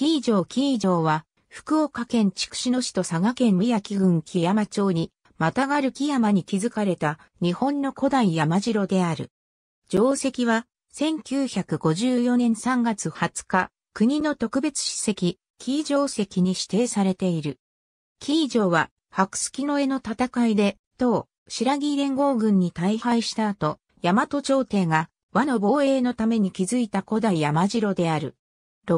キー城キー城は、福岡県筑紫野市と佐賀県宮城郡木山町に、またがる木山に築かれた日本の古代山城である。城跡は、1954年3月20日、国の特別史跡、キー城跡に指定されている。キー城は、白月の絵の戦いで、当、白木連合軍に大敗した後、大和朝廷が和の防衛のために築いた古代山城である。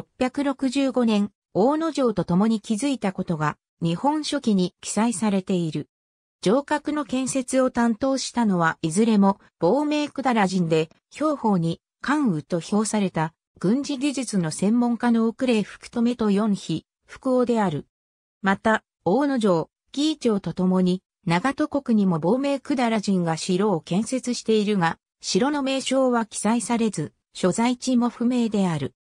6 6 5年、大野城と共に築いたことが、日本書紀に記載されている。城郭の建設を担当したのはいずれも、亡命百済人で、兵法に、関羽と評された、軍事技術の専門家の奥礼福留と四妃、福王である。また、大野城、紀長と共に、長戸国にも亡命百済人が城を建設しているが、城の名称は記載されず、所在地も不明である。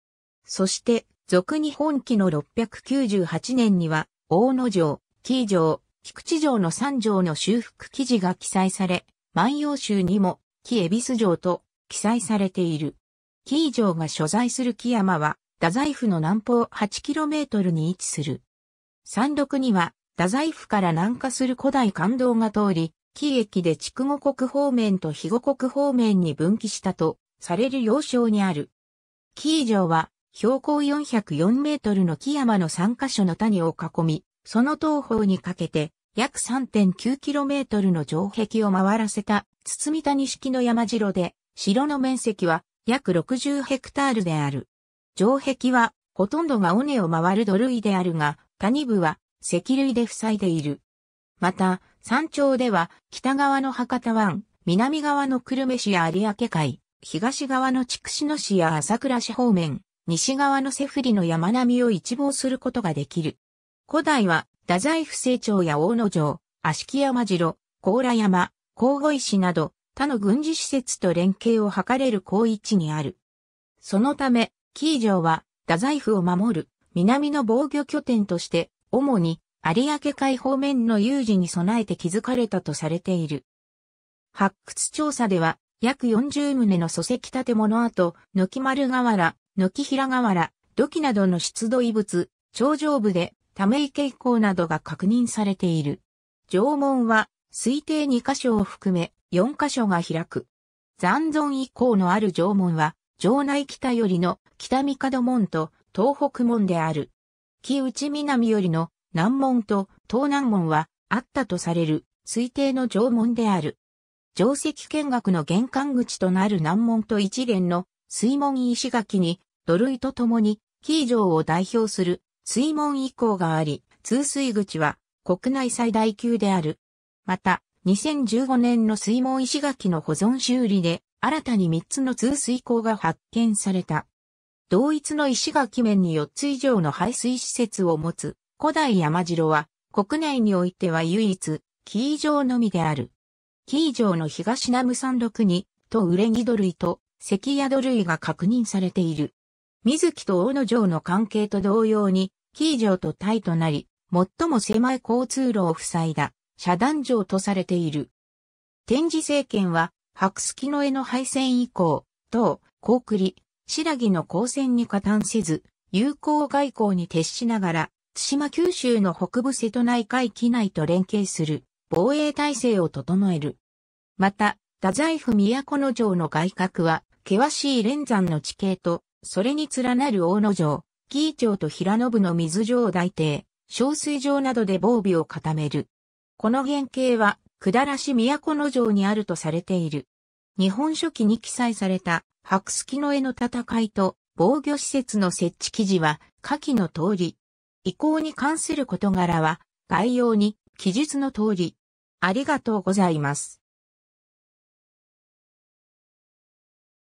そして、俗に本期の698年には、大野城、紀伊城、菊池城の三城の修復記事が記載され、万葉集にも、紀恵比寿城と記載されている。紀伊城が所在する木山は、太宰府の南方 8km に位置する。山麓には、太宰府から南下する古代官道が通り、紀駅で筑後国方面と肥後国方面に分岐したとされる要衝にある。紀伊城は標高404メートルの木山の3カ所の谷を囲み、その東方にかけて約3 9トルの城壁を回らせたみ谷式の山城で、城の面積は約60ヘクタールである。城壁はほとんどが尾根を回る土塁であるが、谷部は石類で塞いでいる。また、山頂では北側の博多湾、南側の久留米市や有明海、東側の筑紫野市や朝倉市方面、西側のセフリの山並みを一望することができる。古代は、太宰府成長や大野城、足木山城、甲羅山、神々石など、他の軍事施設と連携を図れる高位置にある。そのため、紀伊城は、太宰府を守る、南の防御拠点として、主に、有明海方面の有事に備えて築かれたとされている。発掘調査では、約40棟の礎石建物跡、軒丸河原、軒平河原、土器などの出土遺物、頂上部でため池以降などが確認されている。縄文は推定2箇所を含め4箇所が開く。残存以降のある縄文は、城内北よりの北帝門と東北門である。木内南よりの南門と東南門はあったとされる推定の縄文である。定石見学の玄関口となる南門と一連の水門石垣に土塁とともにキー城を代表する水門遺構があり、通水口は国内最大級である。また、2015年の水門石垣の保存修理で新たに3つの通水口が発見された。同一の石垣面に4つ以上の排水施設を持つ古代山城は国内においては唯一、キー城のみである。キー城の東南山麓に、とウレギ土塁と関宿類が確認されている。水木と大野城の関係と同様に、紀伊城とタイとなり、最も狭い交通路を塞いだ、遮断城とされている。天智政権は、白月の絵の敗戦以降、等、高栗、白木の交戦に加担せず、友好外交に徹しながら、対馬九州の北部瀬戸内海機内と連携する、防衛体制を整える。また、太宰府都の城の外郭は、険しい連山の地形と、それに連なる大野城、紀伊町と平野部の水上大帝、小水城などで防備を固める。この原型は、下らし都の城にあるとされている。日本書紀に記載された、白月の絵の戦いと、防御施設の設置記事は、下記の通り。移行に関する事柄は、概要に、記述の通り。ありがとうございます。